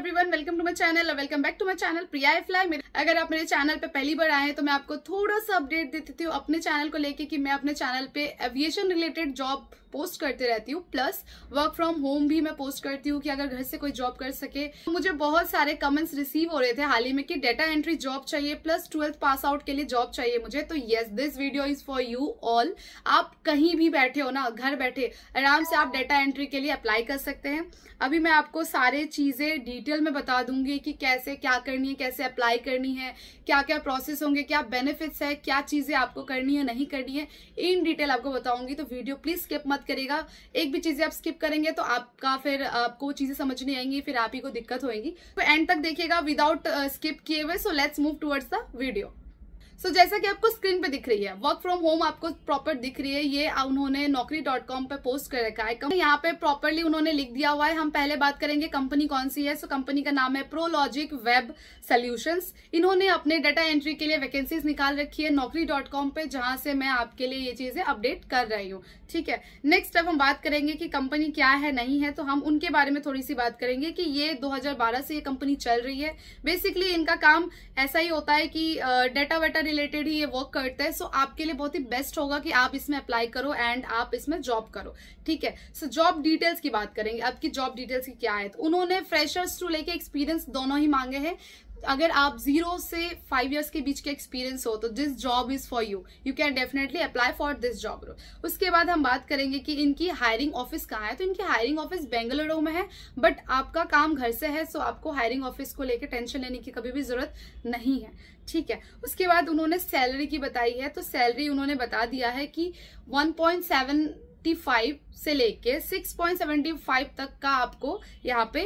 everyone welcome to my channel welcome back to my channel Priya fly अगर आप मेरे channel पे पहली बार आए हैं तो मैं आपको थोड़ा सा अपडेट देती हूँ अपने चैनल को लेके कि मैं अपने चैनल पे एविएशन रिलेटेड जॉब पोस्ट करते रहती हूँ प्लस वर्क फ्रॉम होम भी मैं पोस्ट करती हूँ कि अगर घर से कोई जॉब कर सके तो मुझे बहुत सारे कमेंट्स रिसीव हो रहे थे हाल ही में कि डेटा एंट्री जॉब चाहिए प्लस ट्वेल्थ पास आउट के लिए जॉब चाहिए मुझे तो yes this video is for you all आप कहीं भी बैठे हो ना घर बैठे आराम से आप डेटा एंट्री के लिए अप्लाई कर सकते हैं अभी मैं आपको सारे चीजें डिटेल डिटेल में बता दूंगी कि कैसे क्या करनी है कैसे अप्लाई करनी है क्या क्या प्रोसेस होंगे क्या बेनिफिट्स है क्या चीज़ें आपको करनी है नहीं करनी है इन डिटेल आपको बताऊंगी तो वीडियो प्लीज़ स्किप मत करेगा एक भी चीज़ें आप स्किप करेंगे तो आपका फिर आपको चीज़ें समझ नहीं आएंगी फिर आप ही को दिक्कत होगी तो एंड तक देखिएगा विदाउट स्किप uh, किए हुए so let's move towards the video so so, जैसा कि आपको स्क्रीन पे दिख रही है वर्क फ्रॉम होम आपको प्रॉपर दिख रही है ये उन्होंने नौकरी डॉट कॉम पे पोस्ट कर रखा है यहाँ पे प्रॉपरली उन्होंने लिख दिया हुआ है हम पहले बात करेंगे कंपनी कौन सी है सो so, कंपनी का नाम है प्रोलॉजिक वेब सोल्यूशन इन्होंने अपने डाटा एंट्री के लिए वैकेंसीज निकाल रखी है नौकरी डॉट कॉम पे जहां से मैं आपके लिए ये चीजें अपडेट कर रही हूँ ठीक है नेक्स्ट अब हम बात करेंगे कि कंपनी क्या है नहीं है तो हम उनके बारे में थोड़ी सी बात करेंगे कि ये 2012 से ये कंपनी चल रही है बेसिकली इनका काम ऐसा ही होता है कि डाटा वेटा रिलेटेड ही ये वर्क करता है सो so आपके लिए बहुत ही बेस्ट होगा कि आप इसमें अप्लाई करो एंड आप इसमें जॉब करो ठीक है सो जॉब डिटेल्स की बात करेंगे आपकी जॉब डिटेल्स की क्या है तो उन्होंने फ्रेशर्स टू लेके एक्सपीरियंस दोनों ही मांगे हैं अगर आप जीरो से फाइव ईयर्स के बीच के एक्सपीरियंस हो तो this job is for you you can definitely apply for this job role उसके बाद हम बात करेंगे कि इनकी हायरिंग ऑफिस कहाँ है तो इनकी हायरिंग ऑफिस बेंगलुरु में है बट आपका काम घर से है सो आपको हायरिंग ऑफिस को लेकर टेंशन लेने की कभी भी जरूरत नहीं है ठीक है उसके बाद उन्होंने सैलरी की बताई है तो सैलरी उन्होंने बता दिया है कि वन पॉइंट सेवन 55 से लेके 6.75 तक का आपको यहाँ पे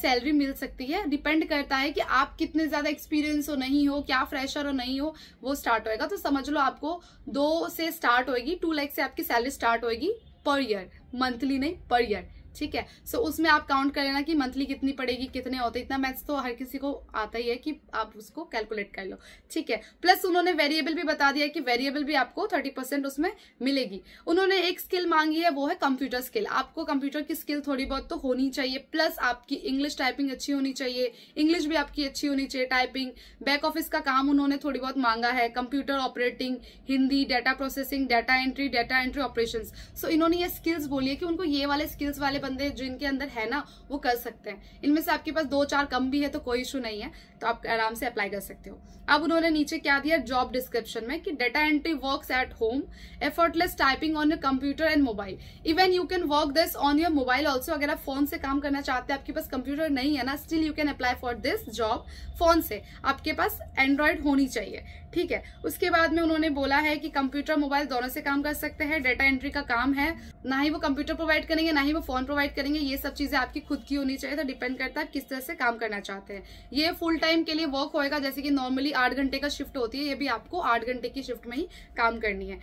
सैलरी मिल सकती है डिपेंड करता है कि आप कितने ज़्यादा एक्सपीरियंस हो नहीं हो क्या फ्रेशर हो नहीं हो वो स्टार्ट होएगा तो समझ लो आपको दो से स्टार्ट होएगी टू लैख से आपकी सैलरी स्टार्ट होएगी पर ईयर मंथली नहीं पर ईयर ठीक है सो so, उसमें आप काउंट कर लेना कि मंथली कितनी पड़ेगी कितने होते इतना मैथ्स तो हर किसी को आता ही है कि आप उसको कैलकुलेट कर लो ठीक है प्लस उन्होंने वेरिएबल भी बता दिया कि वेरिएबल भी आपको थर्टी परसेंट उसमें मिलेगी उन्होंने एक स्किल मांगी है वो है कंप्यूटर स्किल आपको कंप्यूटर की स्किल थोड़ी बहुत तो होनी चाहिए प्लस आपकी इंग्लिश टाइपिंग अच्छी होनी चाहिए इंग्लिश भी आपकी अच्छी होनी चाहिए टाइपिंग बैक ऑफिस का काम उन्होंने थोड़ी बहुत मांगा है computer operating Hindi data processing data entry data entry operation so इन्होंने ये स्किल्स बोली है कि उनको ये वाले स्किल्स वाले बंदे जिनके अंदर है ना वो कर सकते हैं इनमें से आपके पास दो चार कम भी है तो कोई इशू नहीं है तो आप आराम से अप्लाई कर सकते हो अब उन्होंने नीचे क्या दिया जॉब डिस्क्रिप्शन में कि data entry work at home effortless typing on your computer and mobile even you can work this on your mobile also अगर आप फोन से काम करना चाहते हैं आपके पास कंप्यूटर नहीं है ना still you can apply for this job phone से आपके पास एंड्रॉयड होनी चाहिए ठीक है उसके बाद में उन्होंने बोला है कि कंप्यूटर मोबाइल दोनों से काम कर सकते हैं डेटा एंट्री का काम है ना ही वो कंप्यूटर प्रोवाइड करेंगे ना ही वो फोन प्रोवाइड करेंगे ये सब चीजें आपकी खुद की होनी चाहिए तो डिपेंड करता है आप किस तरह से काम करना चाहते हैं ये फुल टाइम के लिए वर्क होएगा जैसे कि नॉर्मली आठ घंटे का शिफ्ट होती है ये भी आपको आठ घंटे की शिफ्ट में ही काम करनी है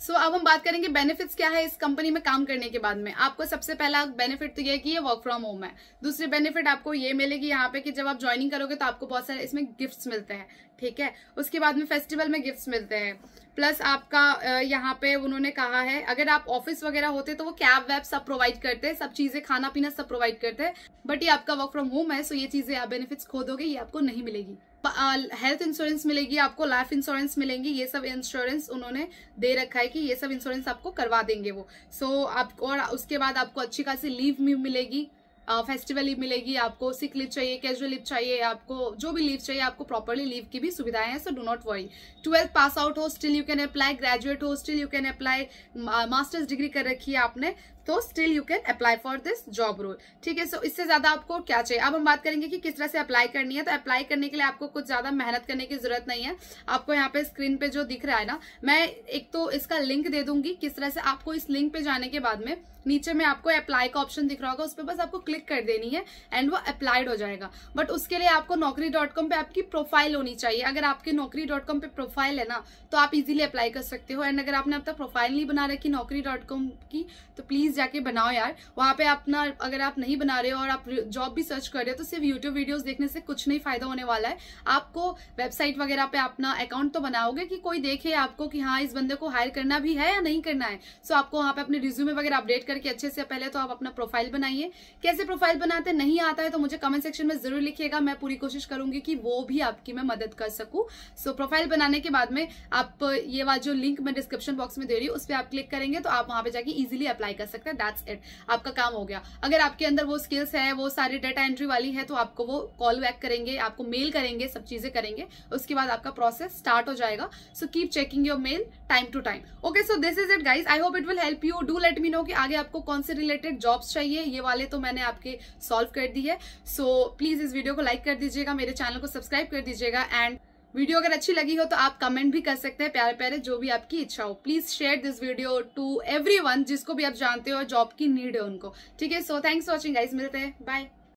सो so, अब हम बात करेंगे बेनिफिट्स क्या है इस कंपनी में काम करने के बाद में आपको सबसे पहला बेनिफिट तो ये है कि ये वर्क फ्रॉम होम है दूसरी बेनिफिट आपको ये मिलेगी यहाँ पे कि जब आप ज्वाइनिंग करोगे तो आपको बहुत सारे इसमें गिफ्ट्स मिलते हैं ठीक है उसके बाद में फेस्टिवल में गिफ्ट्स मिलते हैं प्लस आपका यहाँ पे उन्होंने कहा है अगर आप ऑफिस वगैरह होते तो वो कैब वैब सब प्रोवाइड करते हैं सब चीजें खाना पीना सब प्रोवाइड करते हैं बट ये आपका वर्क फ्रॉम होम है सो ये चीजें आप बेनिफिट्स खो दोगे ये आपको नहीं मिलेगी हेल्थ इंश्योरेंस मिलेगी आपको लाइफ इंश्योरेंस मिलेंगी ये सब इंश्योरेंस उन्होंने दे रखा है कि ये सब इंश्योरेंस आपको करवा देंगे वो सो so, आप और उसके बाद आपको अच्छी खासी लीव भी मिलेगी फेस्टिवल लीव मिलेगी आपको सिक लीव चाहिए कैजुअल लीव चाहिए आपको जो भी लीव चाहिए आपको प्रॉपरली लीव की भी सुविधाएं हैं so do not worry twelfth pass out हो still you can apply graduate हो still you can apply masters degree कर रखी है आपने तो still you can apply for this job role ठीक है सो इससे ज्यादा आपको क्या चाहिए अब हम बात करेंगे कि किस तरह से अप्लाई करनी है तो अप्लाई करने के लिए आपको कुछ ज्यादा मेहनत करने की जरूरत नहीं है आपको यहाँ पे स्क्रीन पे जो दिख रहा है ना मैं एक तो इसका लिंक दे दूंगी किस तरह से आपको इस लिंक पे जाने के बाद में नीचे में आपको अप्लाई का ऑप्शन दिख रहा होगा उस पर बस आपको क्लिक कर देनी है एंड वो अप्लाइड हो जाएगा बट उसके लिए आपको नौकरी डॉट कॉम पे आपकी प्रोफाइल होनी चाहिए अगर आपकी नौकरी डॉट कॉम पे प्रोफाइल है ना तो आप इजीली अप्लाई कर सकते हो एंड अगर आपने अब तक प्रोफाइल नहीं बना रखी नौकरी डॉट कॉम की तो प्लीज जाके बनाओ यार वहाँ पे अपना अगर आप नहीं बना रहे हो और आप जॉब भी सर्च कर रहे हो तो सिर्फ यूट्यूब वीडियोस देखने से कुछ नहीं फायदा होने वाला है आपको वेबसाइट वगैरह पे अपना अकाउंट तो बनाओगे कि कोई देखे आपको कि हाँ इस बंदे को हायर करना भी है या नहीं करना है सो आपको वहाँ पे अपने रिज्यूमे वगैरह अपडेट करके अच्छे से पहले तो आप अपना प्रोफाइल बनाइए कैसे प्रोफाइल बनाते नहीं आता है तो मुझे कमेंट सेक्शन में जरूर लिखिएगा मैं पूरी कोशिश करूंगी कि वो भी आपकी मैं मदद कर सकूँ सो प्रोफाइल बनाने के बाद में आप ये वाला जो लिंक मैं डिस्क्रिप्शन बॉक्स में दे रही हूँ उस पर आप क्लिक करेंगे तो आप वहाँ पे जाके इजिली अप्लाई कर सकते सकते हैं दैट्स इट आपका काम हो गया अगर आपके अंदर वो स्किल्स है वो सारी डेटा एंट्री वाली है तो आपको वो कॉल बैक करेंगे आपको मेल करेंगे सब चीजें करेंगे उसके बाद आपका प्रोसेस स्टार्ट हो जाएगा so keep checking your mail time to time okay so this is it guys I hope it will help you do let me know कि आगे आपको कौन से रिलेटेड जॉब्स चाहिए ये वाले तो मैंने आपके सॉल्व कर दी है सो so, प्लीज इस वीडियो को लाइक कर दीजिएगा मेरे चैनल को सब्सक्राइब कर दीजिएगा एंड वीडियो अगर अच्छी लगी हो तो आप कमेंट भी कर सकते हैं प्यारे प्यारे जो भी आपकी इच्छा हो please share this video to every जिसको भी आप जानते हो जॉब की नीड है उनको ठीक है सो थैंक्स वॉचिंग गाइज मिलते हैं बाय